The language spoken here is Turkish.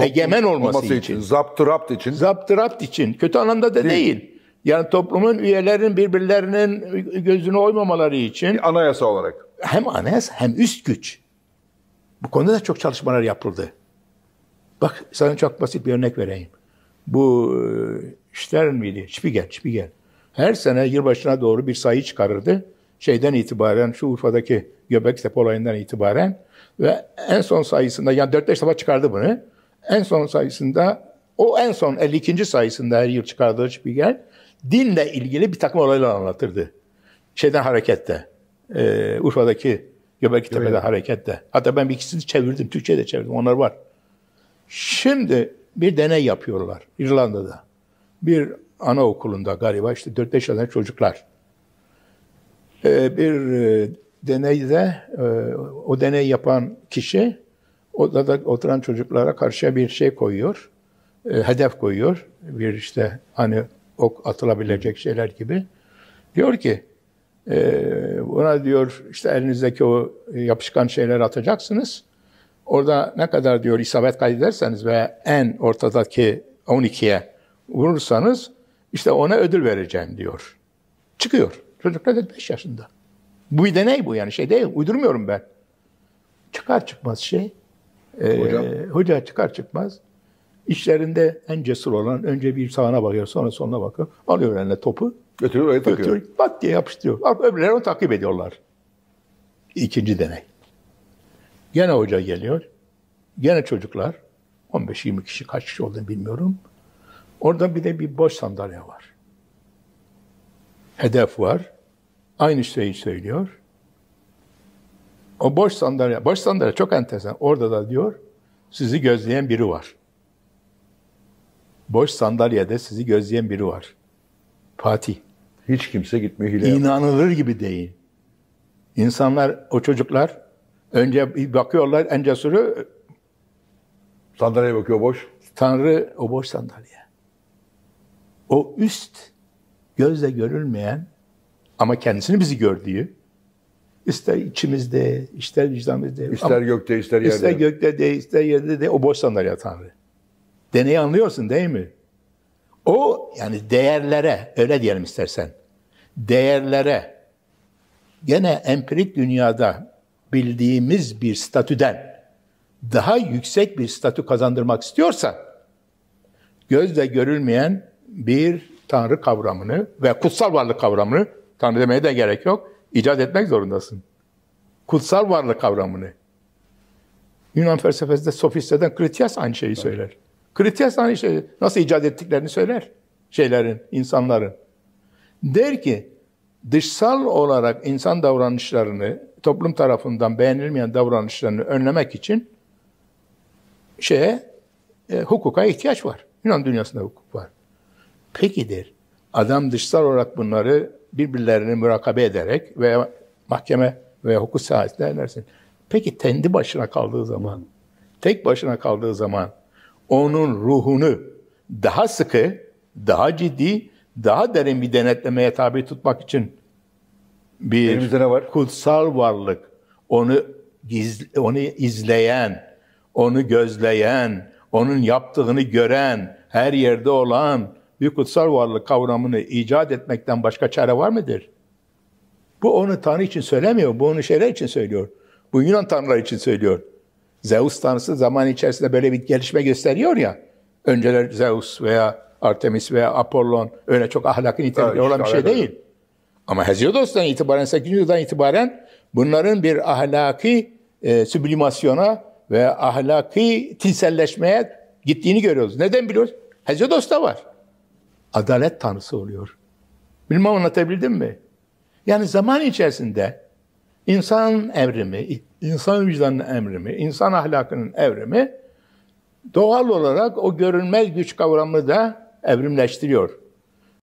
egemen olması, olması için. için. Zaptı için. zaptırapt için. Kötü anlamda da değil. değil. Yani toplumun üyelerinin birbirlerinin gözünü oymamaları için. Bir anayasa olarak. Hem anayasa hem üst güç. Bu konuda da çok çalışmalar yapıldı. Bak sana çok basit bir örnek vereyim. Bu e, Stern miydi? Spiegel, Spiegel. Her sene yılbaşına doğru bir sayı çıkarırdı. Şeyden itibaren, şu Urfa'daki Göbektepe olayından itibaren ve en son sayısında, yani 4-5 defa çıkardı bunu en son sayısında, o en son 52. sayısında her yıl çıkardığı Spiegel, dinle ilgili bir takım olaylar anlatırdı. Şeyden harekette, e, Urfa'daki Göbekli Tepe'de evet. harekette. Hatta ben bir ikisini çevirdim, Türkçe'ye de çevirdim, onlar var. Şimdi bir deney yapıyorlar İrlanda'da. Bir anaokulunda galiba işte 4-5 tane çocuklar. Ee, bir e, deneyde e, o deney yapan kişi odada oturan çocuklara karşıya bir şey koyuyor. E, hedef koyuyor. Bir işte hani ok atılabilecek şeyler gibi. Diyor ki e, buna diyor işte elinizdeki o yapışkan şeyler atacaksınız. Orada ne kadar diyor isabet kaydederseniz veya en ortadaki 12'ye vurursanız işte ona ödül vereceğim diyor. Çıkıyor. Çocuk ne 5 yaşında. Bu bir deney bu yani şey değil. Uydurmuyorum ben. Çıkar çıkmaz şey Hocam. E, hoca çıkar çıkmaz işlerinde en cesur olan önce bir sağına bakıyor sonra sonuna bakıyor. Alıyor eline topu. Götürüyor oraya takıyor. Götürüyor, bak diye yapıştırıyor. Öbürleri onu takip ediyorlar. İkinci deney. Gene hoca geliyor. Gene çocuklar. 15-20 kişi kaç kişi olduğunu bilmiyorum. Orada bir de bir boş sandalye var. Hedef var. Aynı şeyi söylüyor. O boş sandalye, boş sandalye çok enteresan. Orada da diyor, sizi gözleyen biri var. Boş sandalyede sizi gözleyen biri var. Fatih. Hiç kimse gitmiyor hile. İnanılır gibi değil. İnsanlar, o çocuklar önce bakıyorlar en cesuru e, sandalyeye bakıyor boş. Tanrı o boş sandalye. O üst gözle görülmeyen ama kendisini bizi gördüğü İster içimizde, ister vicdanımızda. İster gökte, ister yerde. İster gökte de, ister yerde de o boş sandalye Tanrı. Deneyi anlıyorsun değil mi? O yani değerlere, öyle diyelim istersen. Değerlere, gene empirik dünyada bildiğimiz bir statüden daha yüksek bir statü kazandırmak istiyorsa gözle görülmeyen bir tanrı kavramını ve kutsal varlık kavramını tanrı demeye de gerek yok icat etmek zorundasın. Kutsal varlık kavramını. Yunan felsefesinde Sofistlerden Kritias aynı şeyi söyler. Kritias aynı şeyi nasıl icat ettiklerini söyler şeylerin, insanların. Der ki dışsal olarak insan davranışlarını toplum tarafından beğenilmeyen davranışlarını önlemek için şeye e, hukuka ihtiyaç var. Yunan dünyasında hukuk var. Peki der. Adam dışsal olarak bunları birbirlerini mürakabe ederek veya mahkeme ve hukuk sahasında erlersin. Peki kendi başına kaldığı zaman, tek başına kaldığı zaman onun ruhunu daha sıkı, daha ciddi, daha derin bir denetlemeye tabi tutmak için bir Elimizde ne var? kutsal varlık, onu gizli, onu izleyen, onu gözleyen, onun yaptığını gören, her yerde olan, bir kutsal varlık kavramını icat etmekten başka çare var mıdır? Bu onu Tanrı için söylemiyor. Bu onu şeyler için söylüyor. Bu Yunan tanrıları için söylüyor. Zeus tanrısı zaman içerisinde böyle bir gelişme gösteriyor ya. Önceler Zeus veya Artemis veya Apollon öyle çok ahlaki nitelikli olan bir şey değil. Ama Hesiodos'tan itibaren, 8. yüzyıldan itibaren bunların bir ahlaki e, süblimasyona ve ahlaki tinselleşmeye gittiğini görüyoruz. Neden biliyoruz? Hesiodos'ta var adalet tanrısı oluyor. Bilmem anlatabildim mi? Yani zaman içerisinde insan evrimi, insan vicdanının evrimi, insan ahlakının evrimi doğal olarak o görünmez güç kavramını da evrimleştiriyor.